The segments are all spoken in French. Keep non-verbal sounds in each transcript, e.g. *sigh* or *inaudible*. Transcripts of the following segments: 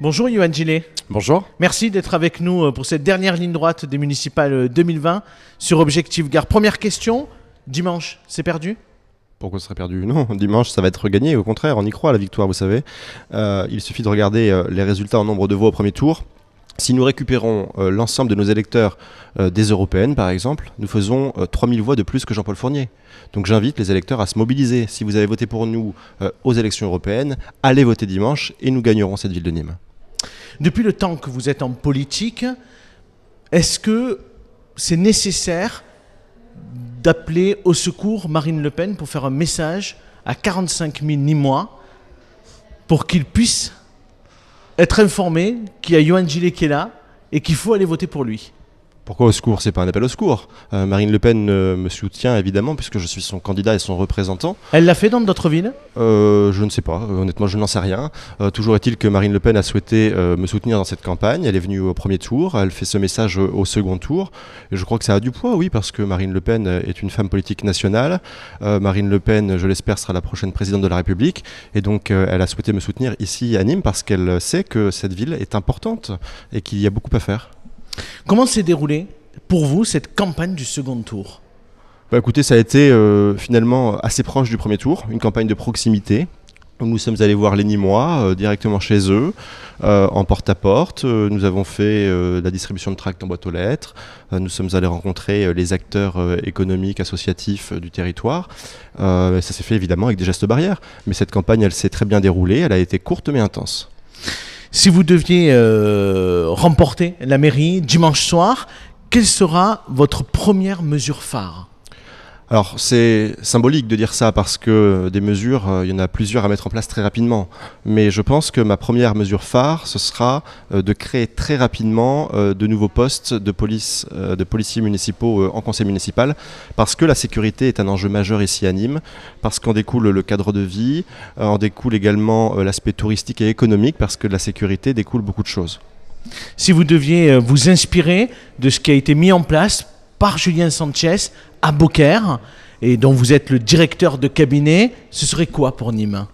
Bonjour Yohann Gillet. Bonjour. Merci d'être avec nous euh, pour cette dernière ligne droite des municipales 2020 euh, sur Objectif Gare. Première question, dimanche, c'est perdu pourquoi ce serait perdu Non, dimanche, ça va être gagné. Au contraire, on y croit à la victoire, vous savez. Euh, il suffit de regarder les résultats en nombre de voix au premier tour. Si nous récupérons euh, l'ensemble de nos électeurs euh, des européennes, par exemple, nous faisons 3000 euh, voix de plus que Jean-Paul Fournier. Donc j'invite les électeurs à se mobiliser. Si vous avez voté pour nous aux élections européennes, allez voter dimanche et nous gagnerons cette ville de Nîmes. Depuis le temps que vous êtes en politique, est-ce que c'est nécessaire d'appeler au secours Marine Le Pen pour faire un message à 45 000 Nîmois pour qu'ils puissent être informé qu'il y a Johan Gillet qui est là et qu'il faut aller voter pour lui. Pourquoi au secours C'est pas un appel au secours. Euh, Marine Le Pen euh, me soutient évidemment puisque je suis son candidat et son représentant. Elle l'a fait dans d'autres villes euh, Je ne sais pas. Honnêtement, je n'en sais rien. toujours est-il que Marine Le Pen a souhaité me soutenir dans cette campagne. Elle est venue au premier tour. Elle fait ce message au second tour. Et je crois que ça a du poids, oui, parce que Marine Le Pen est une femme politique nationale. Marine Le Pen, je l'espère, sera la prochaine présidente de la République. Et donc, elle a souhaité me soutenir ici à Nîmes parce qu'elle sait que cette ville est importante et qu'il y a beaucoup à faire. Comment s'est déroulée pour vous cette campagne du second tour bah, écoutez, ça a été euh, finalement assez proche du premier tour, une campagne de proximité. Nous sommes allés voir les Nîmois euh, directement chez eux, euh, en porte-à-porte. -porte. Nous avons fait la distribution de tracts en boîte aux lettres. nous sommes allés rencontrer les acteurs économiques, associatifs du territoire. ça s'est fait évidemment avec des gestes barrières. Mais cette campagne, elle s'est très bien déroulée. Elle a été courte mais intense. Si vous deviez euh, remporter la mairie dimanche soir, quelle sera votre première mesure phare alors c'est symbolique de dire ça parce que euh, des mesures, euh, il y en a plusieurs à mettre en place très rapidement. Mais je pense que ma première mesure phare, ce sera euh, de créer très rapidement de nouveaux postes de police, de policiers municipaux en conseil municipal, parce que la sécurité est un enjeu majeur ici à Nîmes, parce qu'en découle le cadre de vie, en découle également l'aspect touristique et économique, parce que de la sécurité découle beaucoup de choses. Si vous deviez vous inspirer de ce qui a été mis en place par Julien Sanchez à Beaucaire et dont vous êtes le directeur de cabinet, ce serait quoi pour Nîmes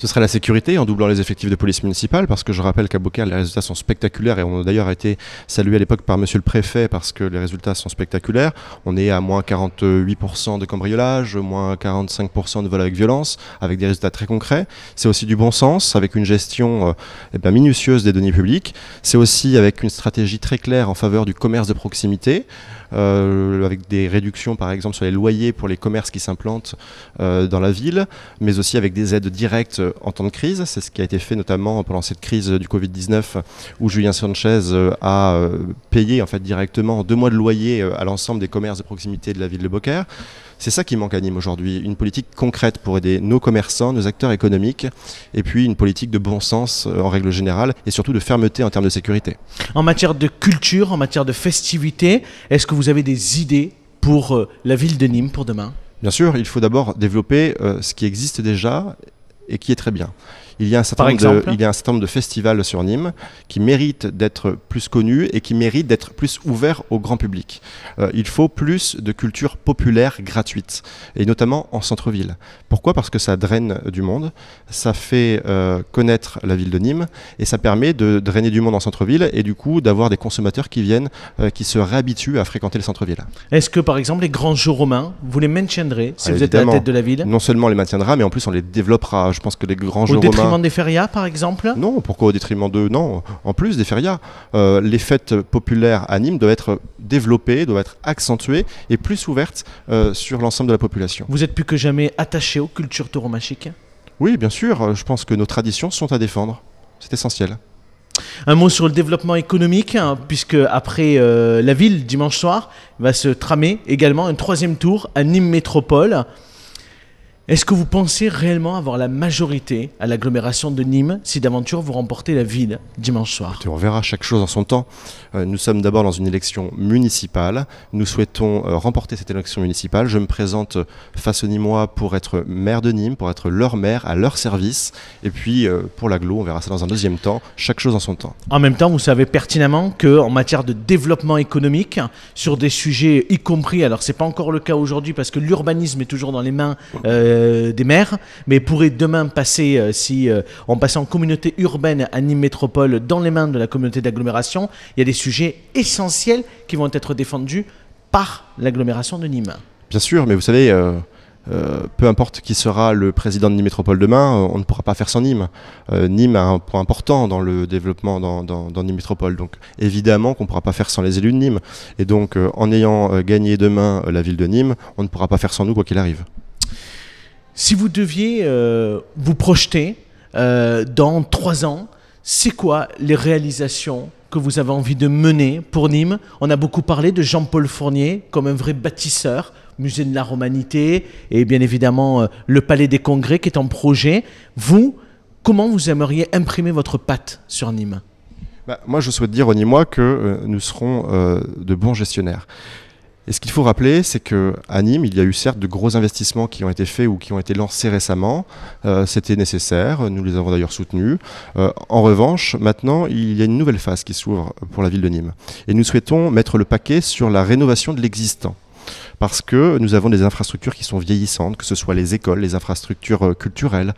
ce serait la sécurité en doublant les effectifs de police municipale, parce que je rappelle qu'à Bocal les résultats sont spectaculaires et on a d'ailleurs été salué à l'époque par monsieur le préfet parce que les résultats sont spectaculaires. On est à moins 48% de cambriolage, moins 45% de vol avec violence, avec des résultats très concrets. C'est aussi du bon sens, avec une gestion euh, eh ben, minutieuse des données publiques, C'est aussi avec une stratégie très claire en faveur du commerce de proximité. Euh, avec des réductions par exemple sur les loyers pour les commerces qui s'implantent euh, dans la ville, mais aussi avec des aides directes en temps de crise. C'est ce qui a été fait notamment pendant cette crise du Covid-19 où Julien Sanchez euh, a euh, payé en fait directement deux mois de loyer euh, à l'ensemble des commerces de proximité de la ville de Beaucaire. C'est ça qui manque à Nîmes aujourd'hui, une politique concrète pour aider nos commerçants, nos acteurs économiques, et puis une politique de bon sens en règle générale, et surtout de fermeté en termes de sécurité. En matière de culture, en matière de festivité, est-ce que vous avez des idées pour la ville de Nîmes pour demain Bien sûr, il faut d'abord développer ce qui existe déjà et qui est très bien. Il y a un certain, nombre de, il un de festivals sur Nîmes qui méritent d'être plus connus et qui méritent d'être plus ouverts au grand public. Euh, il faut plus de culture populaire gratuite, et notamment en centre-ville. Pourquoi Parce que ça draine du monde, ça fait euh, connaître la ville de Nîmes, et ça permet de drainer du monde en centre-ville, et du coup d'avoir des consommateurs qui viennent, euh, qui se réhabituent à fréquenter le centre-ville. Est-ce que par exemple les grands jeux romains, vous les maintiendrez si vous êtes à la tête de la ville Non seulement on les maintiendra, mais en plus on les développera. Je pense que les grands jeux romains détriment des férias, par exemple Non, pourquoi au détriment de Non, en plus des férias, euh, les fêtes populaires à Nîmes doivent être développées, doivent être accentuées et plus ouvertes euh, sur l'ensemble de la population. Vous êtes plus que jamais attaché aux cultures tauromachiques Oui, bien sûr. Je pense que nos traditions sont à défendre. C'est essentiel. Un mot sur le développement économique, hein, puisque après euh, la ville, dimanche soir, va se tramer également un troisième tour à Nîmes Métropole. Est-ce que vous pensez réellement avoir la majorité à l'agglomération de Nîmes si d'aventure vous remportez la ville dimanche soir On verra chaque chose en son temps. Euh, nous sommes d'abord dans une élection municipale. Nous souhaitons euh, remporter cette élection municipale. Je me présente euh, face aux Nîmois pour être maire de Nîmes, pour être leur maire, à leur service. Et puis pour l'agglo, on verra ça dans un deuxième temps. Chaque chose en son temps. En même temps, vous savez pertinemment qu'en matière de développement économique, sur des sujets y compris, alors c'est pas encore le cas aujourd'hui parce que l'urbanisme est toujours dans les mains. Euh, des maires, mais pourrait demain passer, euh, si euh, en on en communauté urbaine à Nîmes Métropole, dans les mains de la communauté d'agglomération, il y a des sujets essentiels qui vont être défendus par l'agglomération de Nîmes. Bien sûr, mais vous savez, peu importe qui sera le président de Nîmes Métropole demain, on ne pourra pas faire sans Nîmes. Nîmes a un point important dans le développement dans, dans Nîmes Métropole. Donc évidemment qu'on ne pourra pas faire sans les élus de Nîmes. Et donc en ayant gagné demain la ville de Nîmes, on ne pourra pas faire sans nous quoi qu'il arrive. Si vous deviez euh, vous projeter euh, dans trois ans, c'est quoi les réalisations que vous avez envie de mener pour Nîmes On a beaucoup parlé de Jean-Paul Fournier comme un vrai bâtisseur, musée de la Romanité et bien évidemment euh, le Palais des Congrès qui est en projet. Vous, comment vous aimeriez imprimer votre patte sur Nîmes bah, Moi, je souhaite dire au Nîmois que nous serons de bons gestionnaires. Et ce qu'il faut rappeler, c'est que à Nîmes, il y a eu certes de gros investissements qui ont été faits ou qui ont été lancés récemment. Euh, c'était nécessaire, nous les avons d'ailleurs soutenus. Euh, en revanche, maintenant, il y a une nouvelle phase qui s'ouvre pour la ville de Nîmes. Et nous souhaitons mettre le paquet sur la rénovation de l'existant parce que nous avons des infrastructures qui sont vieillissantes, que ce soit les écoles, les infrastructures euh, culturelles,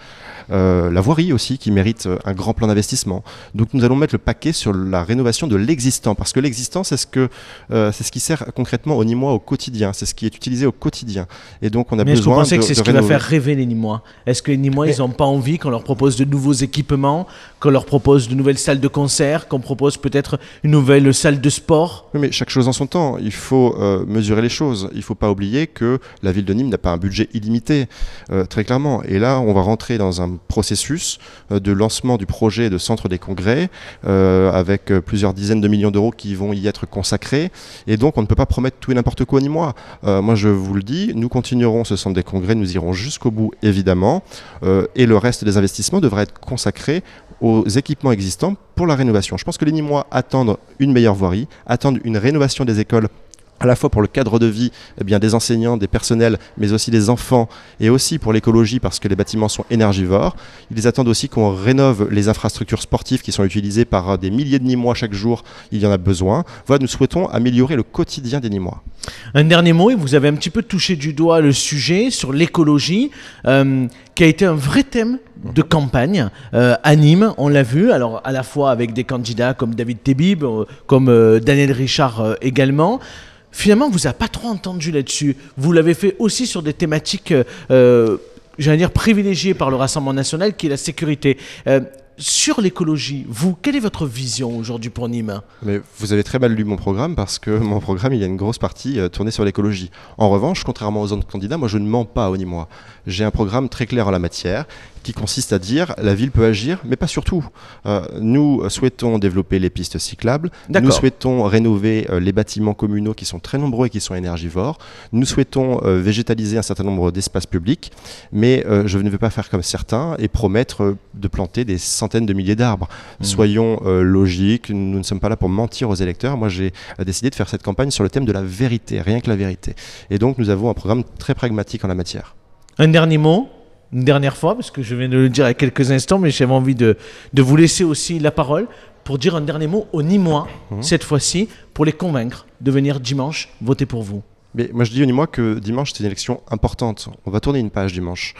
euh, la voirie aussi qui mérite euh, un grand plan d'investissement. Donc nous allons mettre le paquet sur la rénovation de l'existant, parce que l'existant c'est ce que c'est ce qui sert concrètement aux Nîmois au quotidien, c'est ce qui est utilisé au quotidien. Et donc on a Mais besoin. Mais pensez de, que c'est ce qui va faire rêver les Nîmois Est-ce que les Nîmois ils n'ont pas envie qu'on leur propose de nouveaux équipements, qu'on leur propose de nouvelles salles de concert, qu'on propose peut-être une nouvelle salle de sport. Oui, mais chaque chose en son temps. Il faut mesurer les choses faut pas oublier que la ville de Nîmes n'a pas un budget illimité, euh, très clairement. Et là, on va rentrer dans un processus euh, de lancement du projet de centre des congrès, euh, avec plusieurs dizaines de millions d'euros qui vont y être consacrés. Et donc, on ne peut pas promettre tout et n'importe quoi, ni moi. moi, je vous le dis, nous continuerons ce centre des congrès, nous irons jusqu'au bout, évidemment. et le reste des investissements devra être consacré aux équipements existants pour la rénovation. Je pense que les Nîmois attendent une meilleure voirie, attendent une rénovation des écoles à la fois pour le cadre de vie eh bien, des enseignants, des personnels, mais aussi des enfants, et aussi pour l'écologie parce que les bâtiments sont énergivores. Ils attendent aussi qu'on rénove les infrastructures sportives qui sont utilisées par des milliers de Nîmois chaque jour. Il y en a besoin. Voilà, nous souhaitons améliorer le quotidien des Nîmois. Un dernier mot, et vous avez un petit peu touché du doigt le sujet sur l'écologie, euh, qui a été un vrai thème de campagne euh, à Nîmes, on l'a vu, alors à la fois avec des candidats comme David Tebib, euh, comme Daniel Richard également finalement, vous a pas trop entendu là-dessus. Vous l'avez fait aussi sur des thématiques, euh, euh, j'allais dire, privilégiées par le Rassemblement national, qui est la sécurité. Euh, sur l'écologie, vous, quelle est votre vision aujourd'hui pour Nîmes Mais Vous avez très mal lu mon programme parce que *laughs* mon programme, il y a une grosse partie euh, tournée sur l'écologie. En revanche, contrairement aux autres candidats, moi je ne mens pas au Nîmois. J'ai un programme très clair en la matière qui consiste à dire la ville peut agir, mais pas surtout. tout. Euh, nous souhaitons développer les pistes cyclables, nous souhaitons rénover euh, les bâtiments communaux qui sont très nombreux et qui sont énergivores, nous souhaitons végétaliser un certain nombre d'espaces publics, mais je ne veux pas faire comme certains et promettre de planter des centaines de milliers d'arbres. Mmh. Soyons euh, logiques, nous ne sommes pas là pour mentir aux électeurs. Moi, j'ai euh, décidé de faire cette campagne sur le thème de la vérité, rien que la vérité. Et donc, nous avons un programme très pragmatique en la matière. Un dernier mot une dernière fois, parce que je viens de le dire il y a quelques instants, mais j'avais envie de, vous laisser aussi la parole pour dire un dernier mot aux Nîmois, mmh. cette fois-ci, pour les convaincre de venir dimanche voter pour vous. Mais moi je dis aux Nîmois que dimanche c'est une élection importante. On va tourner une page dimanche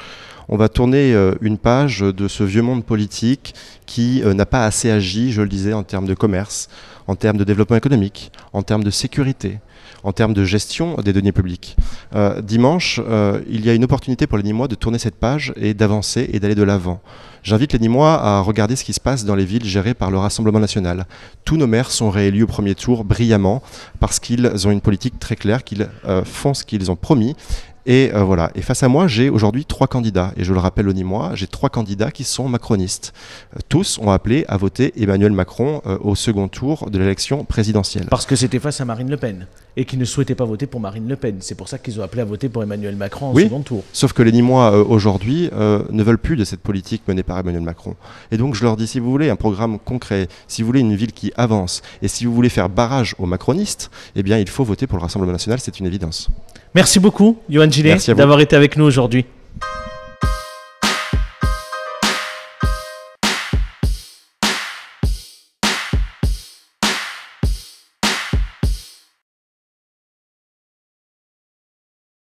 on va tourner euh, une page de ce vieux monde politique qui euh, n'a pas assez agi, je le disais, en termes de commerce, en termes de développement économique, en termes de sécurité, en termes de gestion des deniers publics. Euh, dimanche, il y a une opportunité pour les Nîmois de tourner cette page et d'avancer et d'aller de l'avant. J'invite les Nîmois à regarder ce qui se passe dans les villes gérées par le Rassemblement national. Tous nos maires sont réélus au premier tour brillamment parce qu'ils ont une politique très claire, qu'ils font ce qu'ils ont promis et euh, voilà. Et face à moi, j'ai aujourd'hui trois candidats. Et je le rappelle au Nîmois, j'ai trois candidats qui sont macronistes. Euh, tous ont appelé à voter Emmanuel Macron euh, au second tour de l'élection présidentielle. Parce que c'était face à Marine Le Pen et qu'ils ne souhaitaient pas voter pour Marine Le Pen. C'est pour ça qu'ils ont appelé à voter pour Emmanuel Macron au second tour. Sauf que les Nîmois aujourd'hui ne veulent plus de cette politique menée par Emmanuel Macron. Et donc je leur dis, si vous voulez un programme concret, si vous voulez une ville qui avance, et si vous voulez faire barrage aux macronistes, eh bien il faut voter pour le Rassemblement national, c'est une évidence. Merci beaucoup, Johan G d'avoir été avec nous aujourd'hui.